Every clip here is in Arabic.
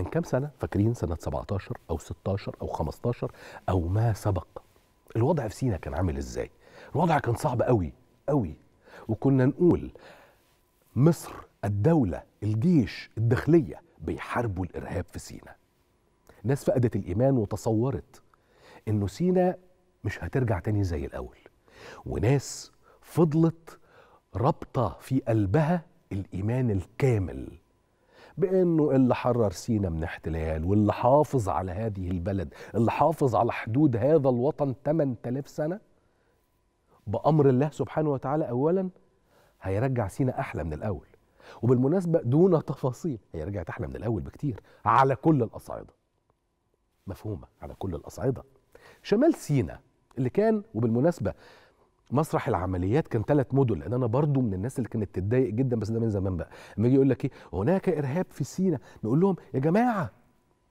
من كام سنة فاكرين سنة 17 أو 16 أو 15 أو ما سبق الوضع في سينا كان عامل إزاي الوضع كان صعب قوي قوي وكنا نقول مصر الدولة الجيش الداخلية بيحاربوا الإرهاب في سينا ناس فقدت الإيمان وتصورت إنه سينا مش هترجع تاني زي الأول وناس فضلت رابطة في قلبها الإيمان الكامل بانه اللي حرر سينا من احتلال واللي حافظ على هذه البلد اللي حافظ على حدود هذا الوطن 8000 سنه بامر الله سبحانه وتعالى اولا هيرجع سينا احلى من الاول وبالمناسبه دون تفاصيل هي رجعت احلى من الاول بكتير على كل الاصعده مفهومه على كل الاصعده شمال سينا اللي كان وبالمناسبه مسرح العمليات كان ثلاث مدن لان انا برضو من الناس اللي كانت تتضايق جدا بس ده من زمان بقى لما يجي يقول لك ايه هناك ارهاب في سينا نقول لهم يا جماعه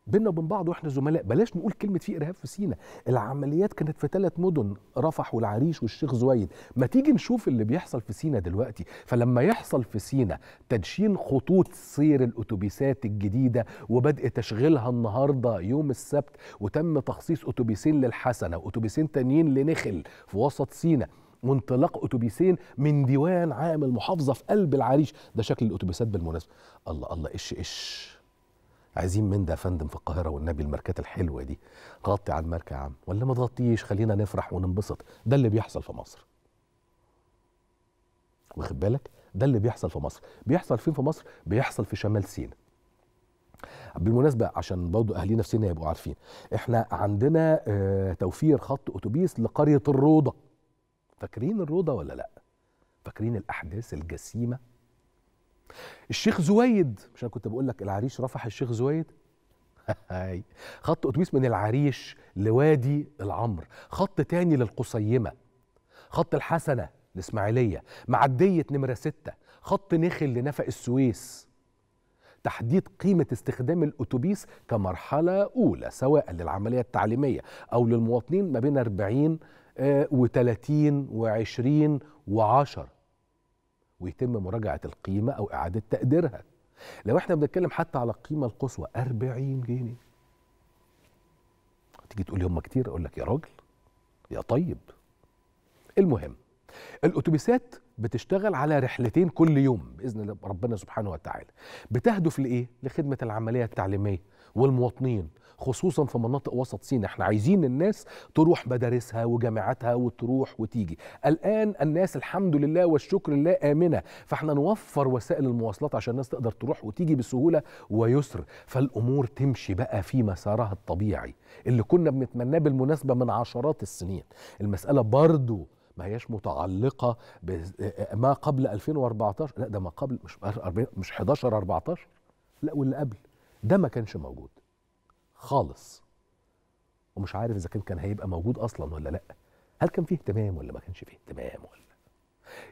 بينا وبين بعض واحنا زملاء بلاش نقول كلمه في ارهاب في سينا العمليات كانت في ثلاث مدن رفح والعريش والشيخ زويد ما تيجي نشوف اللي بيحصل في سينا دلوقتي فلما يحصل في سينا تدشين خطوط سير الاتوبيسات الجديده وبدء تشغيلها النهارده يوم السبت وتم تخصيص اتوبيسين للحسنه واتوبيسين تانيين لنخل في وسط سينا وانطلاق اتوبيسين من ديوان عام المحافظه في قلب العريش ده شكل الاتوبيسات بالمناسبه الله الله ايش ايش عايزين من ده يا فندم في القاهره والنبي الماركات الحلوه دي غطي على الماركه يا عم ولا ما تغطيش خلينا نفرح وننبسط ده اللي بيحصل في مصر واخد بالك ده اللي بيحصل في مصر بيحصل فين في مصر بيحصل في شمال سيناء بالمناسبة عشان برضو أهلينا في سينا يبقوا عارفين احنا عندنا آه، توفير خط أتوبيس لقرية الروضة فاكرين الروضه ولا لا فاكرين الاحداث الجسيمه الشيخ زويد مش انا كنت بقول لك العريش رفح الشيخ زويد خط اتوبيس من العريش لوادي العمر خط تاني للقصيمه خط الحسنه الاسماعيليه معديه نمره ستة خط نخل لنفق السويس تحديد قيمة استخدام الأتوبيس كمرحلة أولى سواء للعملية التعليمية أو للمواطنين ما بين 40 و30 و20 و10 ويتم مراجعة القيمة أو إعادة تقديرها لو احنا بنتكلم حتى على القيمة القصوى 40 جنيه تيجي تقول لي هم كتير أقول لك يا راجل يا طيب المهم الأتوبيسات بتشتغل على رحلتين كل يوم باذن ربنا سبحانه وتعالى بتهدف لايه لخدمه العمليه التعليميه والمواطنين خصوصا في مناطق وسط سيناء احنا عايزين الناس تروح مدارسها وجامعاتها وتروح وتيجي الان الناس الحمد لله والشكر لله امنه فاحنا نوفر وسائل المواصلات عشان الناس تقدر تروح وتيجي بسهوله ويسر فالامور تمشي بقى في مسارها الطبيعي اللي كنا بنتمناه بالمناسبه من عشرات السنين المساله برضو ما هياش متعلقه بما قبل 2014 لا ده ما قبل مش مش 11 14 لا واللي قبل ده ما كانش موجود خالص ومش عارف اذا كان كان هيبقى موجود اصلا ولا لا هل كان فيه اهتمام ولا ما كانش فيه اهتمام ولا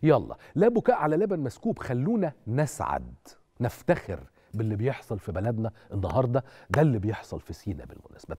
يلا لا بكاء على لبن مسكوب خلونا نسعد نفتخر باللي بيحصل في بلدنا النهارده ده اللي بيحصل في سينا بالمناسبه